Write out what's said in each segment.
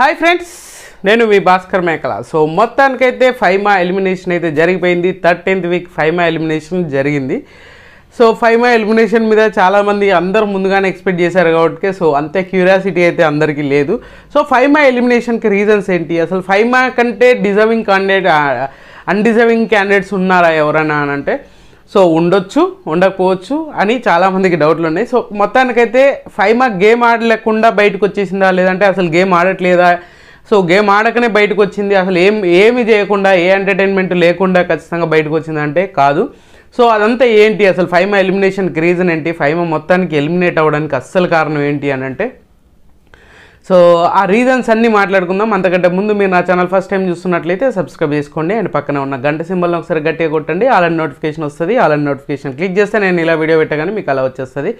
hi friends నేను మీ భాస్కర్ మేకల so మొత్తానికైతే ఫైమా ఎలిమినేషన్ అయితే జరిగిపోయింది థర్టీన్త్ వీక్ ఫైమా ఎలిమినేషన్ జరిగింది సో ఫైమా ఎలిమినేషన్ మీద చాలామంది అందరు ముందుగానే ఎక్స్పెక్ట్ చేశారు కాబట్టి సో అంతే క్యూరియాసిటీ అయితే అందరికీ లేదు సో ఫైమా ఎలిమినేషన్కి రీజన్స్ ఏంటి అసలు ఫైమా కంటే డిజర్వింగ్ క్యాండిడేట్ అన్డిజర్వింగ్ క్యాండిడేట్స్ ఉన్నారా ఎవరైనా అని అంటే సో ఉండొచ్చు ఉండకపోవచ్చు అని చాలామందికి డౌట్లు ఉన్నాయి సో మొత్తానికైతే మార్క్ గేమ్ ఆడలేకుండా బయటకు వచ్చేసిందా లేదంటే అసలు గేమ్ ఆడట్లేదా సో గేమ్ ఆడకనే బయటకు వచ్చింది అసలు ఏం ఏమి చేయకుండా ఏ ఎంటర్టైన్మెంట్ లేకుండా ఖచ్చితంగా బయటకు వచ్చిందంటే కాదు సో అదంతా ఏంటి అసలు ఫైమా ఎలిమినేషన్కి రీజన్ ఏంటి ఫైమా మొత్తానికి ఎలిమినేట్ అవ్వడానికి అస్సలు కారణం ఏంటి అని అంటే సో ఆ రీజన్స్ అన్నీ మాట్లాడుకుందాం అంతకంటే ముందు మీరు నా ఛానల్ ఫస్ట్ టైం చూస్తున్నట్లయితే సబ్స్క్రైబ్ చేసుకోండి అండ్ పక్కన ఉన్న గంట సింబల్ని ఒకసారి గట్టిగా కొట్టండి ఆలన్ నోటిఫికేషన్ వస్తుంది ఆలన్ నోటిఫికేషన్ క్లిక్ చేస్తే నేను ఇలా వీడియో పెట్టగానే మీకు అలా వచ్చేస్తుంది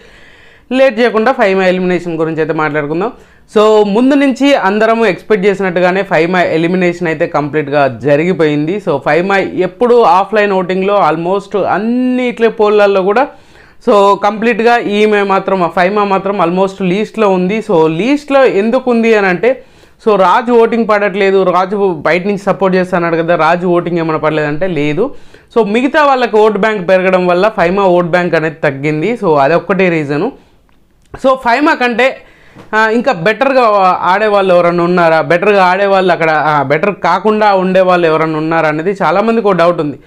లేట్ చేయకుండా ఫైవ్ మై ఎలిమినేషన్ గురించి అయితే మాట్లాడుకుందాం సో ముందు నుంచి అందరము ఎక్స్పెక్ట్ చేసినట్టుగానే ఫైవ్ మై ఎలిమినేషన్ అయితే కంప్లీట్గా జరిగిపోయింది సో ఫైవ్ మై ఎప్పుడు ఆఫ్లైన్ ఓటింగ్లో ఆల్మోస్ట్ అన్నిట్లే పోల్లల్లో కూడా సో కంప్లీట్గా ఈమె మాత్రం ఫైమా మాత్రం ఆల్మోస్ట్ లీస్ట్లో ఉంది సో లీస్ట్లో ఎందుకు ఉంది అని అంటే సో రాజు ఓటింగ్ పడట్లేదు రాజు బయట నుంచి సపోర్ట్ చేస్తున్నాడు కదా రాజు ఓటింగ్ ఏమైనా పడలేదంటే లేదు సో మిగతా వాళ్ళకి ఓట్ బ్యాంక్ పెరగడం వల్ల ఫైమా ఓట్ బ్యాంక్ అనేది తగ్గింది సో అదొక్కటే రీజను సో ఫైమా కంటే ఇంకా బెటర్గా ఆడేవాళ్ళు ఎవరైనా ఉన్నారా బెటర్గా ఆడేవాళ్ళు అక్కడ బెటర్ కాకుండా ఉండేవాళ్ళు ఎవరైనా ఉన్నారా అనేది చాలామందికి ఒక డౌట్ ఉంది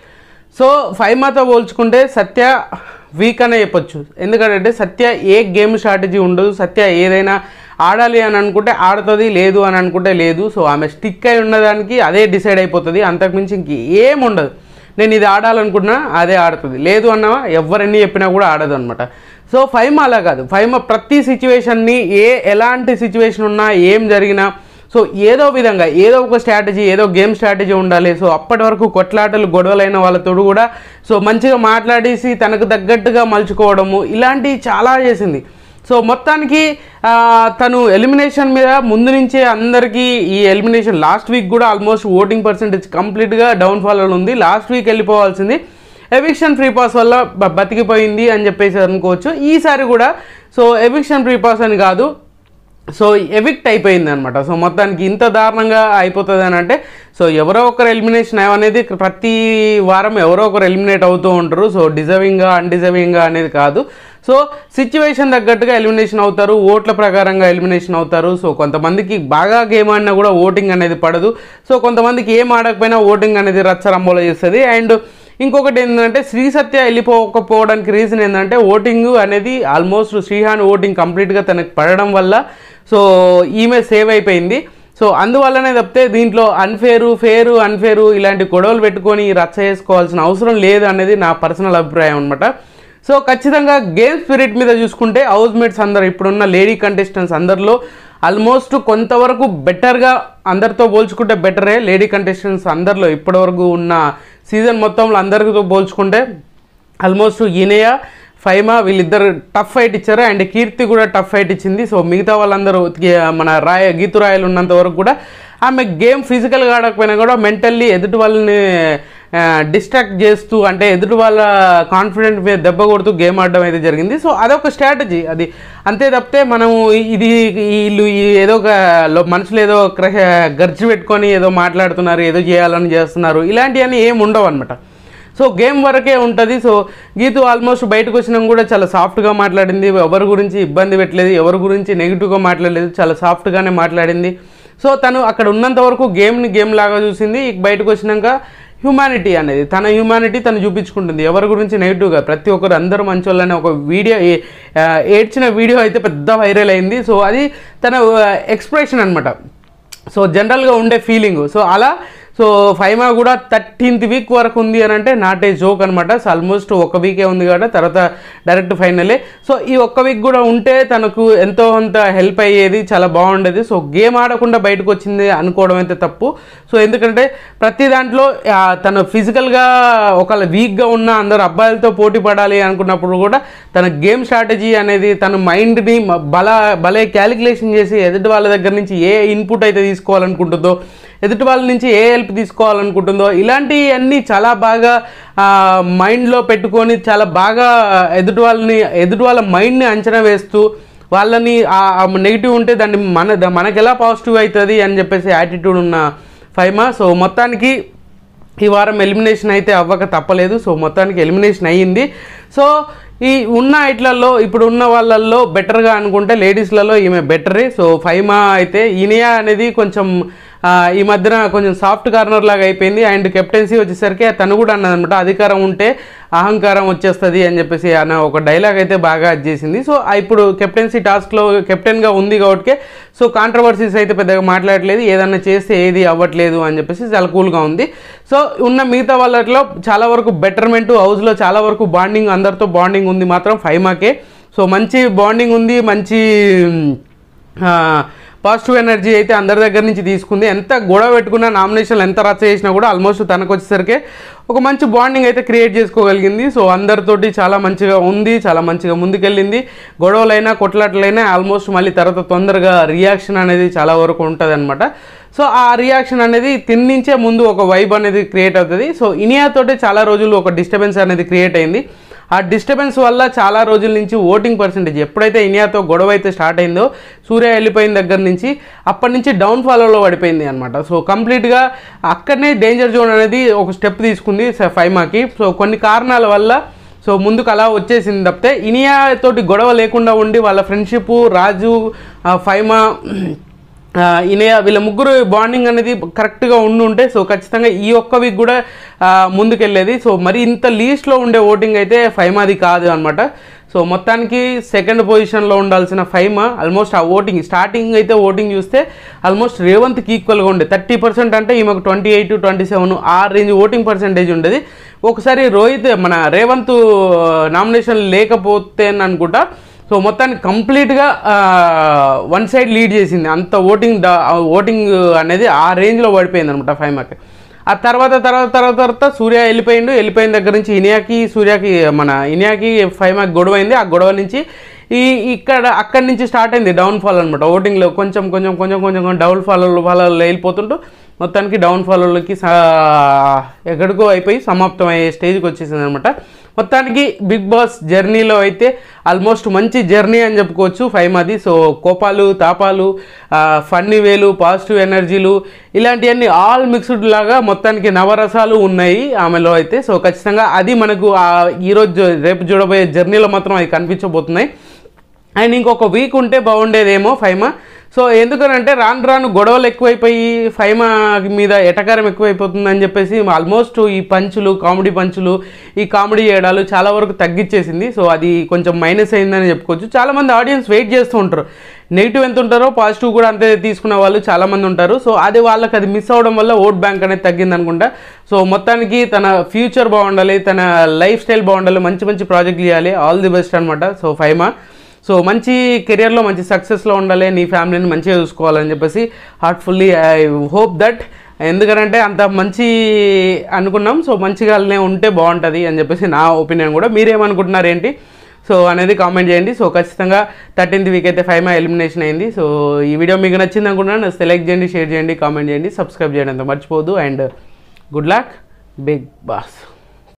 సో ఫైమాతో పోల్చుకుంటే సత్య వీక్ అనే చెప్పొచ్చు ఎందుకంటే సత్య ఏ గేమ్ స్ట్రాటజీ ఉండదు సత్య ఏదైనా ఆడాలి అని అనుకుంటే ఆడుతుంది లేదు అని అనుకుంటే లేదు సో ఆమె స్టిక్ అయి ఉన్నదానికి అదే డిసైడ్ అయిపోతుంది అంతకుమించి ఇంక ఏం ఉండదు నేను ఇది ఆడాలనుకున్నా అదే ఆడుతుంది లేదు అన్నావా ఎవరన్నీ చెప్పినా కూడా ఆడదు అనమాట సో ఫైమ అలా కాదు ఫైమ ప్రతి సిచ్యువేషన్ని ఏ ఎలాంటి సిచ్యువేషన్ ఉన్నా ఏం జరిగినా సో ఏదో విధంగా ఏదో ఒక స్ట్రాటజీ ఏదో గేమ్ స్ట్రాటజీ ఉండాలి సో అప్పటి వరకు కొట్లాటలు గొడవలైన వాళ్ళతో కూడా సో మంచిగా మాట్లాడేసి తనకు తగ్గట్టుగా మలుచుకోవడము ఇలాంటివి చాలా చేసింది సో మొత్తానికి తను ఎలిమినేషన్ మీద ముందు నుంచే అందరికీ ఈ ఎలిమినేషన్ లాస్ట్ వీక్ కూడా ఆల్మోస్ట్ ఓటింగ్ పర్సంటేజ్ కంప్లీట్గా డౌన్ఫాల్ ఉంది లాస్ట్ వీక్ వెళ్ళిపోవాల్సింది ఎవిక్షన్ ఫ్రీ పాస్ వల్ల బతికిపోయింది అని చెప్పేసి అనుకోవచ్చు ఈసారి కూడా సో ఎవిక్షన్ ఫ్రీ పాస్ అని కాదు సో ఎవిక్ట్ అయిపోయింది అనమాట సో మొత్తానికి ఇంత దారుణంగా అయిపోతుంది అని అంటే సో ఎవరో ఒకరు ఎలిమినేషన్ అనేది ప్రతి వారం ఎవరో ఒకరు ఎలిమినేట్ అవుతూ ఉంటారు సో డిజర్వింగ్గా అన్డిజర్వింగ్గా అనేది కాదు సో సిచ్యువేషన్ తగ్గట్టుగా ఎలిమినేషన్ అవుతారు ఓట్ల ప్రకారంగా ఎలిమినేషన్ అవుతారు సో కొంతమందికి బాగా గేమ్ ఆడినా కూడా ఓటింగ్ అనేది పడదు సో కొంతమందికి ఏం ఆడకపోయినా ఓటింగ్ అనేది రచ్చరంబోలో చేస్తుంది అండ్ ఇంకొకటి ఏంటంటే శ్రీ సత్య వెళ్ళిపోకపోవడానికి రీజన్ ఏంటంటే ఓటింగ్ అనేది ఆల్మోస్ట్ శ్రీహాన్ ఓటింగ్ కంప్లీట్గా తనకు పడడం వల్ల సో ఈమె సేవ్ అయిపోయింది సో అందువల్లనే తప్పితే దీంట్లో అన్ఫేరు ఫేరు అన్ఫేరు ఇలాంటి గొడవలు పెట్టుకొని రచ్చ చేసుకోవాల్సిన అవసరం లేదు అనేది నా పర్సనల్ అభిప్రాయం అనమాట సో ఖచ్చితంగా గేమ్ స్పిరిట్ మీద చూసుకుంటే హౌస్ మేట్స్ అందరు ఇప్పుడున్న లేడీ కంటెస్టెంట్స్ అందరిలో ఆల్మోస్ట్ కొంతవరకు బెటర్గా అందరితో పోల్చుకుంటే బెటరే లేడీ కంటెస్టెంట్స్ అందరిలో ఇప్పటివరకు ఉన్న సీజన్ మొత్తంలో అందరితో పోల్చుకుంటే ఆల్మోస్ట్ ఈనయ ఫైమా వీళ్ళిద్దరు టఫ్ ఫైట్ ఇచ్చారు అండ్ కీర్తి కూడా టఫ్ ఫైట్ ఇచ్చింది సో మిగతా వాళ్ళందరూ మన రాయ గీతురాయలు ఉన్నంత వరకు కూడా ఆమె గేమ్ ఫిజికల్గా ఆడకపోయినా కూడా మెంటల్లీ ఎదుటి వాళ్ళని డిస్ట్రాక్ట్ చేస్తూ అంటే ఎదుటి వాళ్ళ కాన్ఫిడెంట్ మీద దెబ్బ కొడుతూ గేమ్ ఆడడం అయితే జరిగింది సో అదొక స్ట్రాటజీ అది అంతే తప్పితే మనము ఇది వీళ్ళు ఏదో ఒక మనుషులు ఏదో గర్జి పెట్టుకొని ఏదో మాట్లాడుతున్నారు ఏదో చేయాలని చేస్తున్నారు ఇలాంటివన్నీ ఏమి ఉండవు అనమాట సో గేమ్ వరకే ఉంటుంది సో గీతు ఆల్మోస్ట్ బయటకు వచ్చినాం కూడా చాలా సాఫ్ట్గా మాట్లాడింది ఎవరి గురించి ఇబ్బంది పెట్టలేదు ఎవరి గురించి నెగిటివ్గా మాట్లాడలేదు చాలా సాఫ్ట్గానే మాట్లాడింది సో తను అక్కడ ఉన్నంత వరకు గేమ్ని గేమ్ లాగా చూసింది బయటకు వచ్చినాక హ్యుమానిటీ అనేది తన హ్యుమానిటీ తను చూపించుకుంటుంది ఎవరి గురించి నెగిటివ్గా ప్రతి ఒక్కరు అందరూ మంచోళ్ళనే ఒక వీడియో ఏడ్చిన వీడియో అయితే పెద్ద వైరల్ అయింది సో అది తన ఎక్స్ప్రెషన్ అనమాట సో జనరల్గా ఉండే ఫీలింగ్ సో అలా సో ఫైమా కూడా థర్టీన్త్ వీక్ వరకు ఉంది అని అంటే నాట్ ఏ జోక్ అనమాట సో ఆల్మోస్ట్ ఒక వీకే ఉంది కాబట్టి తర్వాత డైరెక్ట్ ఫైనలే సో ఈ ఒక్క వీక్ కూడా ఉంటే తనకు ఎంతో అంత హెల్ప్ అయ్యేది చాలా బాగుండేది సో గేమ్ ఆడకుండా బయటకు వచ్చింది అనుకోవడం అయితే తప్పు సో ఎందుకంటే ప్రతి దాంట్లో తను ఫిజికల్గా ఒకవేళ వీక్గా ఉన్న అందరు అబ్బాయిలతో పోటీ పడాలి అనుకున్నప్పుడు కూడా తన గేమ్ స్ట్రాటజీ అనేది తన మైండ్ని బల భలే క్యాలిక్యులేషన్ చేసి ఎదుటి వాళ్ళ దగ్గర నుంచి ఏ ఇన్పుట్ అయితే తీసుకోవాలనుకుంటుందో ఎదుటి వాళ్ళ నుంచి ఏ హెల్ప్ తీసుకోవాలనుకుంటుందో ఇలాంటివన్నీ చాలా బాగా మైండ్లో పెట్టుకొని చాలా బాగా ఎదుటి వాళ్ళని ఎదుటి వాళ్ళ మైండ్ని అంచనా వేస్తూ వాళ్ళని నెగిటివ్ ఉంటే దాన్ని మన మనకి ఎలా పాజిటివ్ అవుతుంది అని చెప్పేసి యాటిట్యూడ్ ఉన్న ఫైమా సో మొత్తానికి ఈ వారం ఎలిమినేషన్ అయితే అవ్వక తప్పలేదు సో మొత్తానికి ఎలిమినేషన్ అయ్యింది సో ఈ ఉన్న ఇట్లలో ఇప్పుడు ఉన్న వాళ్ళల్లో బెటర్గా అనుకుంటే లేడీస్లలో ఈమె బెటరే సో ఫైమా అయితే ఈనియా అనేది కొంచెం ఈ మధ్యన కొంచెం సాఫ్ట్ కార్నర్ లాగా అయిపోయింది అండ్ కెప్టెన్సీ వచ్చేసరికి తను కూడా అన్నదనమాట అధికారం ఉంటే అహంకారం వచ్చేస్తుంది అని చెప్పేసి అన్న ఒక డైలాగ్ అయితే బాగా చేసింది సో ఇప్పుడు కెప్టెన్సీ టాస్క్లో కెప్టెన్గా ఉంది కాబట్టి సో కాంట్రవర్సీస్ అయితే పెద్దగా మాట్లాడలేదు ఏదన్నా చేస్తే ఏది అవ్వట్లేదు అని చెప్పేసి చాలా కూల్గా ఉంది సో ఉన్న మిగతా వాళ్ళట్లో చాలా వరకు బెటర్మెంట్ హౌస్లో చాలా వరకు బాండింగ్ అందరితో బాండింగ్ ఉంది మాత్రం ఫైమాకే సో మంచి బాండింగ్ ఉంది మంచి పాజిటివ్ ఎనర్జీ అయితే అందరి దగ్గర నుంచి తీసుకుంది ఎంత గొడవ పెట్టుకున్నా నామినేషన్లు ఎంత రచ్చ చేసినా కూడా ఆల్మోస్ట్ తనకు వచ్చేసరికి ఒక మంచి బాండింగ్ అయితే క్రియేట్ చేసుకోగలిగింది సో అందరితోటి చాలా మంచిగా ఉంది చాలా మంచిగా ముందుకెళ్ళింది గొడవలైనా కొట్లాటలైనా ఆల్మోస్ట్ మళ్ళీ తర్వాత తొందరగా రియాక్షన్ అనేది చాలా వరకు ఉంటుంది అనమాట సో ఆ రియాక్షన్ అనేది తిన్నించే ముందు ఒక వైబ్ అనేది క్రియేట్ అవుతుంది సో ఇనియాతోటే చాలా రోజులు ఒక డిస్టర్బెన్స్ అనేది క్రియేట్ అయింది ఆ డిస్టర్బెన్స్ వల్ల చాలా రోజుల నుంచి ఓటింగ్ పర్సంటేజ్ ఎప్పుడైతే ఇనియాతో గొడవ అయితే స్టార్ట్ అయిందో సూర్య వెళ్ళిపోయిన దగ్గర నుంచి అప్పటి నుంచి డౌన్ ఫాలోలో పడిపోయింది అనమాట సో కంప్లీట్గా అక్కడనే డేంజర్ జోన్ అనేది ఒక స్టెప్ తీసుకుంది ఫైమాకి సో కొన్ని కారణాల వల్ల సో ముందుకు అలా వచ్చేసింది తప్పితే ఇనియా తోటి గొడవ లేకుండా ఉండి వాళ్ళ ఫ్రెండ్షిప్ రాజు ఫైమా ఈయన వీళ్ళ ముగ్గురు బాండింగ్ అనేది కరెక్ట్గా ఉండి ఉంటే సో ఖచ్చితంగా ఈ ఒక్క వీక్ కూడా ముందుకెళ్ళేది సో మరి ఇంత లీస్ట్లో ఉండే ఓటింగ్ అయితే ఫైమాది కాదు అనమాట సో మొత్తానికి సెకండ్ పొజిషన్లో ఉండాల్సిన ఫైమా ఆల్మోస్ట్ ఆ ఓటింగ్ స్టార్టింగ్ అయితే ఓటింగ్ చూస్తే ఆల్మోస్ట్ రేవంత్కి ఈక్వల్గా ఉండే థర్టీ పర్సెంట్ అంటే ఈమెకు ట్వంటీ ఎయిట్ ట్వంటీ సెవెన్ ఆ రేంజ్ ఓటింగ్ పర్సెంటేజ్ ఉండేది ఒకసారి రోహిత్ మన రేవంత్ నామినేషన్ లేకపోతే అనుకుంటా సో మొత్తాన్ని కంప్లీట్గా వన్ సైడ్ లీడ్ చేసింది అంత ఓటింగ్ ఓటింగ్ అనేది ఆ రేంజ్లో పడిపోయింది అనమాట ఫైమాకి ఆ తర్వాత తర్వాత తర్వాత తర్వాత సూర్య వెళ్ళిపోయిండు వెళ్ళిపోయిన దగ్గర నుంచి ఇనియాకి సూర్యకి మన ఇనియాకి మార్క్ గొడవ అయింది ఆ గొడవ నుంచి ఈ ఇక్కడ అక్కడి నుంచి స్టార్ట్ అయింది డౌన్ఫాల్ అనమాట ఓటింగ్లో కొంచెం కొంచెం కొంచెం కొంచెం డౌన్ ఫాల్ ఫాల్ వెళ్ళిపోతుంటూ మొత్తానికి డౌన్ ఫాల్లోకి ఎక్కడికో అయిపోయి సమాప్తం అయ్యే స్టేజ్కి వచ్చేసింది అనమాట మొత్తానికి బిగ్ బాస్ జర్నీలో అయితే ఆల్మోస్ట్ మంచి జర్నీ అని చెప్పుకోవచ్చు అది సో కోపాలు తాపాలు ఫన్నీ వేలు పాజిటివ్ ఎనర్జీలు ఇలాంటివన్నీ ఆల్ మిక్స్డ్ లాగా మొత్తానికి నవరసాలు ఉన్నాయి ఆమెలో అయితే సో ఖచ్చితంగా అది మనకు ఈరోజు రేపు చూడబోయే జర్నీలో మాత్రం అవి కనిపించబోతున్నాయి అండ్ ఇంకొక వీక్ ఉంటే బాగుండేదేమో ఫైమా సో ఎందుకనంటే రాను రాను గొడవలు ఎక్కువైపోయి ఫైమా మీద ఎటకారం ఎక్కువైపోతుందని చెప్పేసి ఆల్మోస్ట్ ఈ పంచులు కామెడీ పంచులు ఈ కామెడీ ఏడాలు చాలా వరకు తగ్గించేసింది సో అది కొంచెం మైనస్ అయిందని చెప్పుకోవచ్చు చాలామంది ఆడియన్స్ వెయిట్ చేస్తూ ఉంటారు నెగిటివ్ ఎంత ఉంటారో పాజిటివ్ కూడా అంతే తీసుకున్న వాళ్ళు చాలామంది ఉంటారు సో అది వాళ్ళకి అది మిస్ అవ్వడం వల్ల ఓట్ బ్యాంక్ అనేది తగ్గింది అనుకుంటా సో మొత్తానికి తన ఫ్యూచర్ బాగుండాలి తన లైఫ్ స్టైల్ బాగుండాలి మంచి మంచి ప్రాజెక్ట్ చేయాలి ఆల్ ది బెస్ట్ అనమాట సో ఫైమా సో మంచి కెరియర్లో మంచి సక్సెస్లో ఉండాలి నీ ఫ్యామిలీని మంచిగా చూసుకోవాలని చెప్పేసి హార్ట్ఫుల్లీ ఐ హోప్ దట్ ఎందుకంటే అంత మంచి అనుకున్నాం సో మంచిగానే ఉంటే బాగుంటుంది అని చెప్పేసి నా ఒపీనియన్ కూడా మీరేమనుకుంటున్నారు ఏంటి సో అనేది కామెంట్ చేయండి సో ఖచ్చితంగా థర్టీన్త్ వీక్ అయితే ఫైవ్ మా ఎలిమినేషన్ అయింది సో ఈ వీడియో మీకు నచ్చింది అనుకుంటున్నాను సెలెక్ట్ చేయండి షేర్ చేయండి కామెంట్ చేయండి సబ్స్క్రైబ్ అంత మర్చిపోదు and good luck Bigg boss